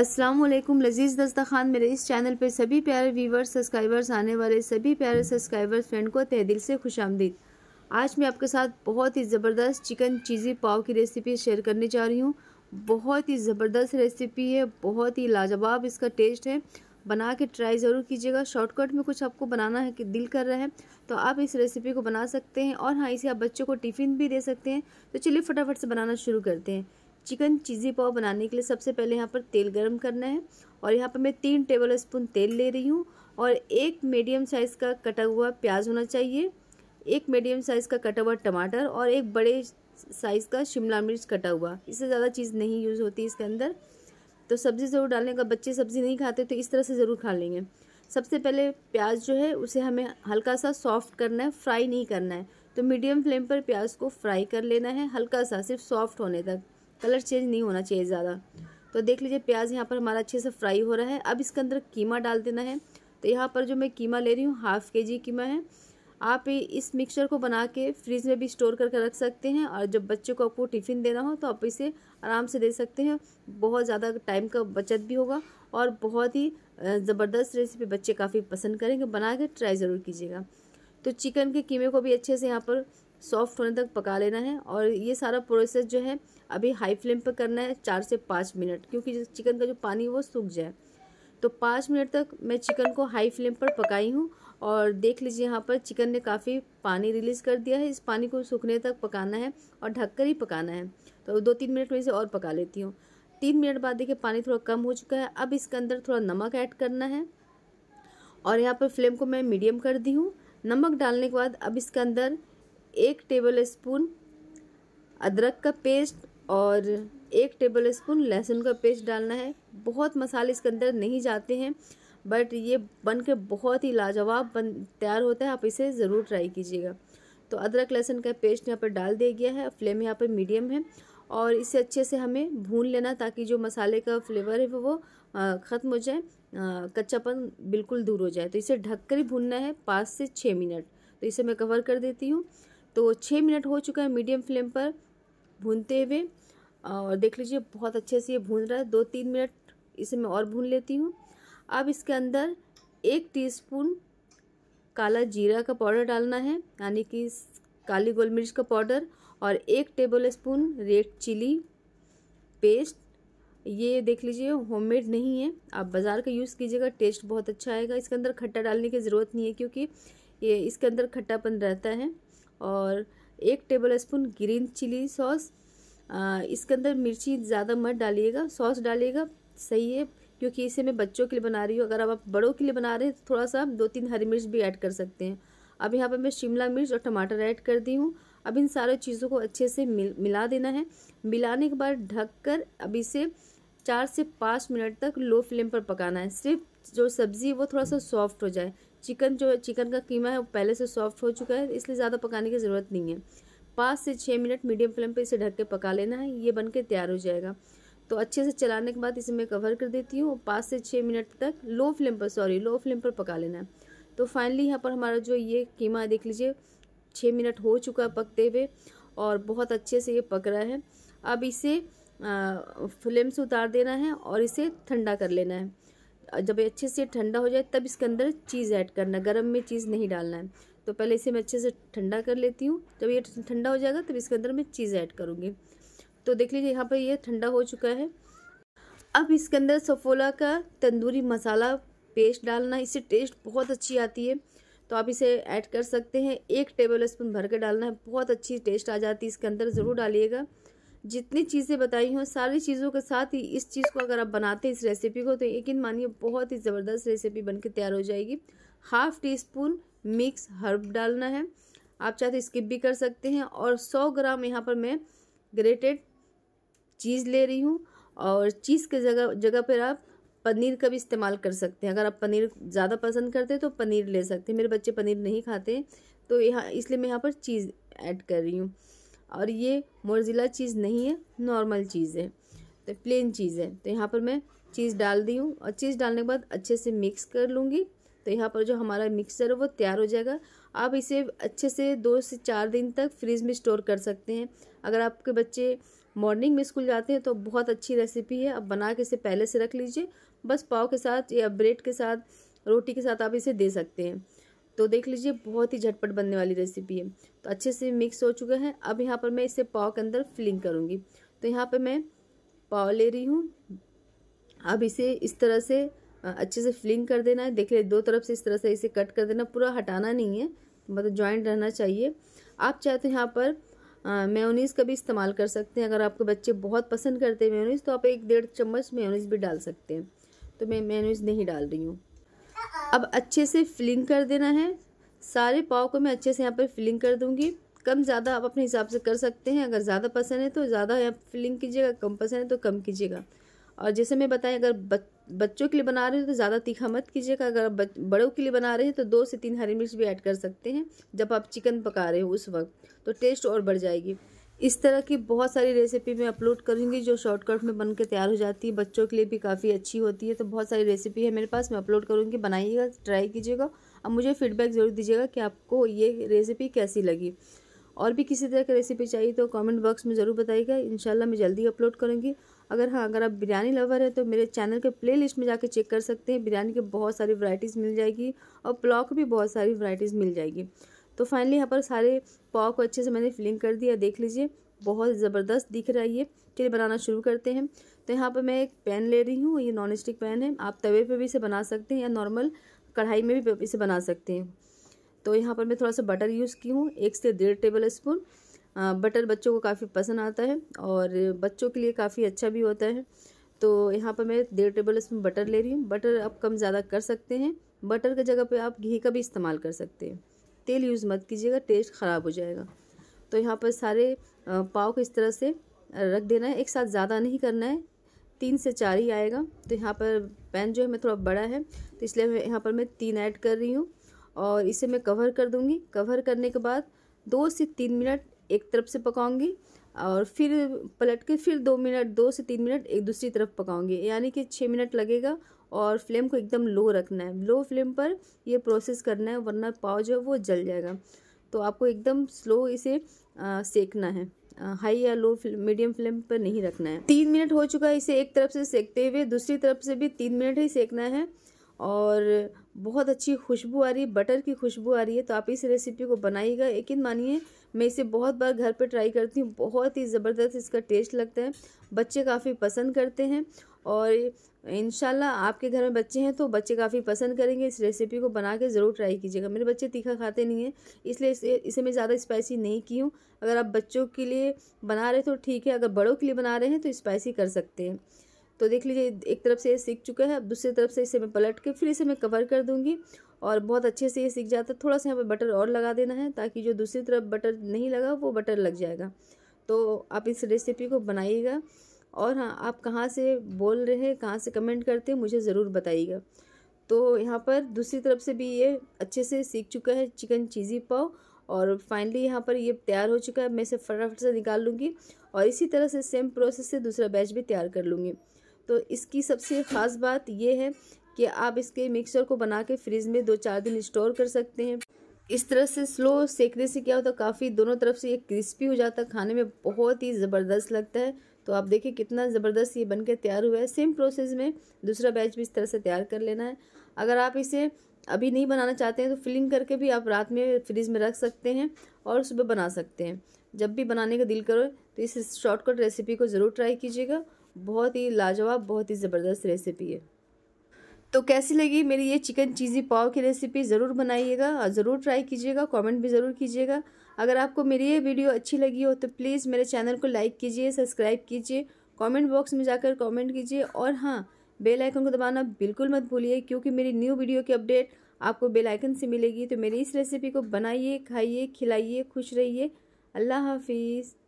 असलम लजीज़ दस्तखान मेरे इस चैनल पर सभी प्यारे व्यूवर्स सब्सक्राइबर्स आने वाले सभी प्यारे सब्सक्राइबर्स फ्रेंड को तह दिल से खुश आमदीद आज मैं आपके साथ बहुत ही ज़बरदस्त चिकन चीज़ी पाव की रेसिपी शेयर करने जा रही हूँ बहुत ही ज़बरदस्त रेसिपी है बहुत ही लाजवाब इसका टेस्ट है बना के ट्राई ज़रूर कीजिएगा शॉर्टकट में कुछ आपको बनाना है कि दिल कर रहा है तो आप इस रेसिपी को बना सकते हैं और हाँ इसे आप बच्चों को टिफ़िन भी दे सकते हैं तो चलिए फटाफट से बनाना शुरू करते हैं चिकन चीज़ी पाव बनाने के लिए सबसे पहले यहाँ पर तेल गर्म करना है और यहाँ पर मैं तीन टेबल स्पून तेल ले रही हूँ और एक मीडियम साइज़ का कटा हुआ प्याज होना चाहिए एक मीडियम साइज़ का कटा हुआ टमाटर और एक बड़े साइज़ का शिमला मिर्च कटा हुआ इससे ज़्यादा चीज़ नहीं यूज़ होती इसके अंदर तो सब्ज़ी ज़रूर डालने का बच्चे सब्ज़ी नहीं खाते तो इस तरह से ज़रूर खा लेंगे सबसे पहले प्याज जो है उसे हमें हल्का सा सॉफ्ट करना है फ्राई नहीं करना है तो मीडियम फ्लेम पर प्याज को फ्राई कर लेना है हल्का सा सिर्फ सॉफ्ट होने तक कलर चेंज नहीं होना चाहिए ज़्यादा तो देख लीजिए प्याज यहाँ पर हमारा अच्छे से फ्राई हो रहा है अब इसके अंदर कीमा डाल देना है तो यहाँ पर जो मैं कीमा ले रही हूँ हाफ़ के जी कीमा है आप इस मिक्सचर को बना के फ्रिज में भी स्टोर करके रख सकते हैं और जब बच्चे को आपको टिफ़िन देना हो तो आप इसे आराम से दे सकते हैं बहुत ज़्यादा टाइम का बचत भी होगा और बहुत ही ज़बरदस्त रेसिपी बच्चे काफ़ी पसंद करेंगे बना के ट्राई ज़रूर कीजिएगा तो चिकन के कीमे को भी अच्छे से यहाँ पर सॉफ्ट होने तक पका लेना है और ये सारा प्रोसेस जो है अभी हाई फ्लेम पर करना है चार से पाँच मिनट क्योंकि चिकन का जो पानी वो सूख जाए तो पाँच मिनट तक मैं चिकन को हाई फ्लेम पर पकाई हूँ और देख लीजिए यहाँ पर चिकन ने काफ़ी पानी रिलीज़ कर दिया है इस पानी को सूखने तक पकाना है और ढककर ही पकाना है तो दो तीन मिनट में इसे और पका लेती हूँ तीन मिनट बाद देखिए पानी थोड़ा कम हो चुका है अब इसके अंदर थोड़ा नमक ऐड करना है और यहाँ पर फ्लेम को मैं मीडियम कर दी हूँ नमक डालने के बाद अब इसके अंदर एक टेबल स्पून अदरक का पेस्ट और एक टेबल स्पून लहसुन का पेस्ट डालना है बहुत मसाले इसके अंदर नहीं जाते हैं बट ये बन के बहुत ही लाजवाब बन तैयार होता है आप इसे ज़रूर ट्राई कीजिएगा तो अदरक लहसुन का पेस्ट यहाँ पर डाल दिया गया है फ्लेम यहाँ पर मीडियम है और इसे अच्छे से हमें भून लेना ताकि जो मसाले का फ्लेवर है वो ख़त्म हो जाए कच्चापन बिल्कुल दूर हो जाए तो इसे ढककर ही भूनना है पाँच से छः मिनट तो इसे मैं कवर कर देती हूँ तो छः मिनट हो चुका है मीडियम फ्लेम पर भूनते हुए और देख लीजिए बहुत अच्छे से ये भून रहा है दो तीन मिनट इसे मैं और भून लेती हूँ अब इसके अंदर एक टीस्पून काला जीरा का पाउडर डालना है यानी कि काली गोल मिर्च का पाउडर और एक tablespoon red chilli paste ये देख लीजिए होममेड नहीं है आप बाज़ार का यूज़ कीजिएगा टेस्ट बहुत अच्छा आएगा इसके अंदर खट्टा डालने की ज़रूरत नहीं है क्योंकि ये इसके अंदर खट्टापन रहता है और एक tablespoon green chilli sauce इसके अंदर मिर्ची ज़्यादा मत डालिएगा सॉस डालिएगा सही है क्योंकि इसे मैं बच्चों के लिए बना रही हूँ अगर आप बड़ों के लिए बना रहे हैं तो थोड़ा सा दो तीन हरी मिर्च भी ऐड कर सकते हैं अब यहाँ पर मैं शिमला मिर्च और टमाटर ऐड कर दी हूँ अब इन सारे चीज़ों को अच्छे से मिल मिला देना है मिलाने के बाद ढक कर अब इसे चार से पाँच मिनट तक लो फ्लेम पर पकाना है सिर्फ जो सब्ज़ी वो थोड़ा सा सॉफ्ट हो जाए चिकन जो चिकन का कीमा है वो पहले से सॉफ्ट हो चुका है इसलिए ज़्यादा पकाने की ज़रूरत नहीं है पाँच से छः मिनट मीडियम फ्लेम पे इसे ढक के पका लेना है ये बन के तैयार हो जाएगा तो अच्छे से चलाने के बाद इसे मैं कवर कर देती हूँ और पाँच से छः मिनट तक लो फ्लेम पर सॉरी लो फ्लेम पर पका लेना है तो फाइनली यहाँ पर हमारा जो ये कीमा देख लीजिए छः मिनट हो चुका है पकते हुए और बहुत अच्छे से ये पक रहा है अब इसे फ्लेम से उतार देना है और इसे ठंडा कर लेना है जब अच्छे से ठंडा हो जाए तब इसके अंदर चीज़ ऐड करना गर्म में चीज़ नहीं डालना है तो पहले इसे मैं अच्छे से ठंडा कर लेती हूँ जब ये ठंडा हो जाएगा तब इसके अंदर मैं चीज़ ऐड करूँगी तो देख लीजिए यहाँ पर ये ठंडा हो चुका है अब इसके अंदर सफोला का तंदूरी मसाला पेस्ट डालना इससे टेस्ट बहुत अच्छी आती है तो आप इसे ऐड कर सकते हैं एक टेबल स्पून भर के डालना है बहुत अच्छी टेस्ट आ जाती है इसके अंदर ज़रूर डालिएगा जितनी चीज़ें बताई हूँ सारी चीज़ों के साथ ही इस चीज़ को अगर आप बनाते हैं इस रेसिपी को तो यकीन मानिए बहुत ही ज़बरदस्त रेसिपी बन के तैयार हो जाएगी half teaspoon mix herb डालना है आप चाहे तो स्किप भी कर सकते हैं और सौ ग्राम यहाँ पर मैं ग्रेटेड चीज़ ले रही हूँ और चीज़ के जगह जगह पर आप पनीर का भी इस्तेमाल कर सकते हैं अगर आप पनीर ज़्यादा पसंद करते हैं तो पनीर ले सकते हैं मेरे बच्चे पनीर नहीं खाते तो यहाँ इसलिए मैं यहाँ पर चीज़ ऐड कर रही हूँ और ये मोरजिला चीज़ नहीं है नॉर्मल चीज़ है तो प्लेन चीज़ है तो यहाँ पर मैं चीज़ डाल दी हूँ और चीज़ डालने के बाद अच्छे से मिक्स कर लूँगी तो यहाँ पर जो हमारा मिक्सर है वो तैयार हो जाएगा आप इसे अच्छे से दो से चार दिन तक फ्रीज में स्टोर कर सकते हैं अगर आपके बच्चे मॉर्निंग में स्कूल जाते हैं तो बहुत अच्छी रेसिपी है आप बना के इसे पहले से रख लीजिए बस पाव के साथ या ब्रेड के साथ रोटी के साथ आप इसे दे सकते हैं तो देख लीजिए बहुत ही झटपट बनने वाली रेसिपी है तो अच्छे से मिक्स हो चुका है अब यहाँ पर मैं इसे पाव के अंदर फिलिंग करूँगी तो यहाँ पर मैं पाव ले रही हूँ अब इसे इस तरह से अच्छे से फिलिंग कर देना है देख लीजिए दो तरफ से इस तरह से इसे कट कर देना पूरा हटाना नहीं है मतलब ज्वाइंट रहना चाहिए आप चाहे तो यहाँ पर मेयोनीज़ का भी इस्तेमाल कर सकते हैं अगर आपके बच्चे बहुत पसंद करते हैं मेयोनीज़ तो आप एक डेढ़ चम्मच मेयोनीज़ भी डाल सकते हैं तो मैं मेयोनीज़ नहीं डाल रही हूँ अब अच्छे से फिलिंग कर देना है सारे पाव को मैं अच्छे से यहाँ पर फिलिंग कर दूँगी कम ज़्यादा आप अपने हिसाब से कर सकते हैं अगर ज़्यादा पसंद है तो ज़्यादा यहाँ फिलिंग कीजिएगा कम पसंद है तो कम कीजिएगा और जैसे मैं बताएं अगर बच्चों के लिए बना रहे हो तो ज़्यादा तीखा मत कीजिएगा अगर आप बड़ों के लिए बना रहे हैं तो दो से तीन हरी मिर्च भी ऐड कर सकते हैं जब आप चिकन पका रहे हो उस वक्त तो टेस्ट और बढ़ जाएगी इस तरह की बहुत सारी रेसिपी मैं अपलोड करूँगी जो शॉर्टकट में बन के तैयार हो जाती है बच्चों के लिए भी काफ़ी अच्छी होती है तो बहुत सारी रेसिपी है मेरे पास मैं अपलोड करूँगी बनाइएगा ट्राई कीजिएगा अब मुझे फीडबैक ज़रूर दीजिएगा कि आपको ये रेसिपी कैसी लगी और भी किसी तरह की रेसिपी चाहिए तो कमेंट बॉक्स में ज़रूर बताइएगा इन मैं जल्दी अपलोड करूँगी अगर हाँ अगर आप बिरयानी लवर है तो मेरे चैनल के प्लेलिस्ट में जाके चेक कर सकते हैं बिरयानी के बहुत सारी वैरायटीज़ मिल जाएगी और ब्लॉक भी बहुत सारी वैरायटीज़ मिल जाएगी तो फाइनली यहाँ पर सारे पाव को अच्छे से मैंने फिलिंग कर दिया देख लीजिए बहुत ज़बरदस्त दिख रहा है ये चलिए बनाना शुरू करते हैं तो यहाँ पर मैं एक पैन ले रही हूँ ये नॉन स्टिक पैन है आप तवे पर भी इसे बना सकते हैं या नॉर्मल कढ़ाई में भी इसे बना सकते हैं तो यहाँ पर मैं थोड़ा सा बटर यूज़ की हूँ एक से डेढ़ टेबल स्पून बटर बच्चों को काफ़ी पसंद आता है और बच्चों के लिए काफ़ी अच्छा भी होता है तो यहाँ पर मैं डेढ़ टेबल स्पून बटर ले रही हूँ बटर आप कम ज़्यादा कर सकते हैं बटर की जगह पे आप घी का भी इस्तेमाल कर सकते हैं तेल यूज़ मत कीजिएगा टेस्ट ख़राब हो जाएगा तो यहाँ पर सारे पाव को इस तरह से रख देना है एक साथ ज़्यादा नहीं करना है तीन से चार ही आएगा तो यहाँ पर पैन जो है मैं थोड़ा बड़ा है तो इसलिए मैं यहाँ पर मैं तीन ऐड कर रही हूँ और इसे मैं कवर कर दूँगी कवर करने के बाद दो से तीन मिनट एक तरफ से पकाऊँगी और फिर पलट के फिर दो मिनट दो से तीन मिनट एक दूसरी तरफ पकाऊँगी यानी कि छः मिनट लगेगा और फ्लेम को एकदम लो रखना है लो फ्लेम पर ये प्रोसेस करना है वरना पाव जो है वो जल जाएगा तो आपको एकदम स्लो इसे आ, सेकना है हाई या लो फ्लेम मीडियम फ्लेम पर नहीं रखना है तीन मिनट हो चुका है इसे एक तरफ से सेकते हुए दूसरी तरफ से भी तीन मिनट ही सेकना है और बहुत अच्छी खुशबू आ रही है बटर की खुशबू आ रही है तो आप इस रेसिपी को बनाइएगा यकीन मानिए मैं इसे बहुत बार घर पर ट्राई करती हूँ बहुत ही ज़बरदस्त इसका टेस्ट लगता है बच्चे काफ़ी पसंद करते हैं और इन आपके घर में बच्चे हैं तो बच्चे काफ़ी पसंद करेंगे इस रेसिपी को बना के ज़रूर ट्राई कीजिएगा मेरे बच्चे तीखा खाते नहीं हैं इसलिए इसे इसे मैं ज़्यादा स्पाइसी नहीं की हूँ अगर आप बच्चों के लिए बना रहे तो ठीक है अगर बड़ों के लिए बना रहे हैं तो स्पाइसी कर सकते हैं तो देख लीजिए एक तरफ से ये सीख चुका है दूसरी तरफ से इसे मैं पलट के फिर इसे मैं कवर कर दूँगी और बहुत अच्छे से ये सीख जाता है थोड़ा सा यहाँ पर बटर और लगा देना है ताकि जो दूसरी तरफ बटर नहीं लगा वो बटर लग जाएगा तो आप इस रेसिपी को बनाइएगा और हाँ आप कहाँ से बोल रहे हैं कहाँ से कमेंट करते हैं मुझे ज़रूर बताइएगा तो यहाँ पर दूसरी तरफ से भी ये अच्छे से सीख चुका है चिकन चीज़ी पाव और फाइनली यहाँ पर ये तैयार हो चुका है मैं इसे फटाफट से निकाल लूँगी और इसी तरह से सेम प्रोसेस से दूसरा बैच भी तैयार कर लूँगी तो इसकी सबसे ख़ास बात ये है कि आप इसके मिक्सर को बना के फ्रिज में दो चार दिन स्टोर कर सकते हैं इस तरह से स्लो सेकने से क्या होता है काफ़ी दोनों तरफ से ये क्रिस्पी हो जाता है खाने में बहुत ही ज़बरदस्त लगता है तो आप देखिए कितना ज़बरदस्त ये बनकर तैयार हुआ है सेम प्रोसेस में दूसरा बैच भी इस तरह से तैयार कर लेना है अगर आप इसे अभी नहीं बनाना चाहते हैं तो फिलिंग करके भी आप रात में फ्रिज में रख सकते हैं और सुबह बना सकते हैं जब भी बनाने का दिल करो तो इस शॉर्टकट रेसिपी को ज़रूर ट्राई कीजिएगा बहुत ही लाजवाब बहुत ही ज़बरदस्त रेसिपी है तो कैसी लगी मेरी ये चिकन चीज़ी पाव की रेसिपी ज़रूर बनाइएगा और ज़रूर ट्राई कीजिएगा कमेंट भी ज़रूर कीजिएगा अगर आपको मेरी ये वीडियो अच्छी लगी हो तो प्लीज़ मेरे चैनल को लाइक कीजिए सब्सक्राइब कीजिए कमेंट बॉक्स में जाकर कमेंट कीजिए और हाँ बेल आइकन को दबाना बिल्कुल मत भूलिए क्योंकि मेरी न्यू वीडियो की अपडेट आपको बेल आइकन से मिलेगी तो मेरी इस रेसिपी को बनाइए खाइए खिलाइए खुश रहिए अल्लाह हाफिज़